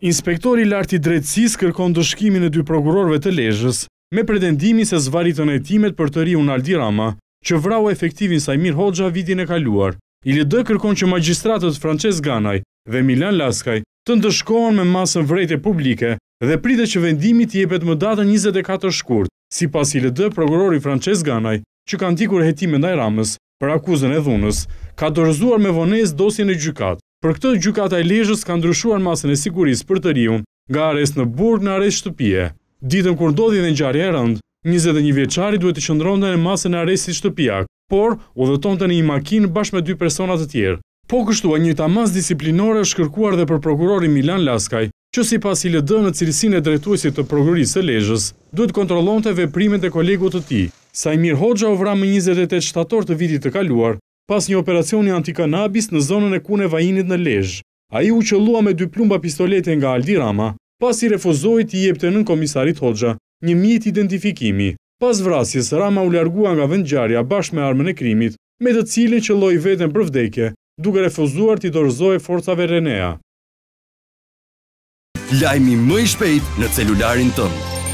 Inspektori Larti Drecis kërkon dëshkimin e dy prokurorve të lezhës me pretendimi se zvaritën e timet për të riu Naldi Rama, që vrau efektivin Sajmir Hoxha vitin e kaluar. ILD kërkon që magistratët Frances Ganaj dhe Milan Laskaj të ndëshkohen me masën e publike dhe pride që vendimit jepet më datën 24 shkurt, si pas ILD prokurori Frances Ganaj, që kanë tikur hetime ndaj Ramës për akuzën e dhunës, ka dorëzuar me vones dosjen e gjykat. Për këtë gjukata e lejës ka ndryshuar masën e sigurisë për të riu, nga arest në burg në arest shtëpie. Ditën kur dodi dhe njarë e rënd, 21 veçari duhet të qëndron të në masën e arestit shtëpijak, por u dhe tonë të një makinë bashkë me dy personat të tjerë. Po kështua një njëta masë disiplinore është kërkuar dhe për prokurori Milan Laskaj, që si pas i lëdë në cilësin e drejtuesit të prokurisë e lejës, duhet kontrolon të veprimet e kolegut të ti. Sajmir Hoxha u vra më 28 shtator të vitit të kaluar, pas një operacioni antikanabis në zonën e kune vajinit në lejsh. A i u qëllua me dy plumba pistolete nga Aldi Rama, pas i refozojt i jepte nën komisarit Hoxha, një mjet identifikimi. Pas vrasjes, Rama u largua nga vendjarja bashkë me armën e krimit, me të cilin që loj vetën përvdekje, duke refuzuar të i dorëzoj forcave Renea. Lajmi më i shpejt në celularin tëmë.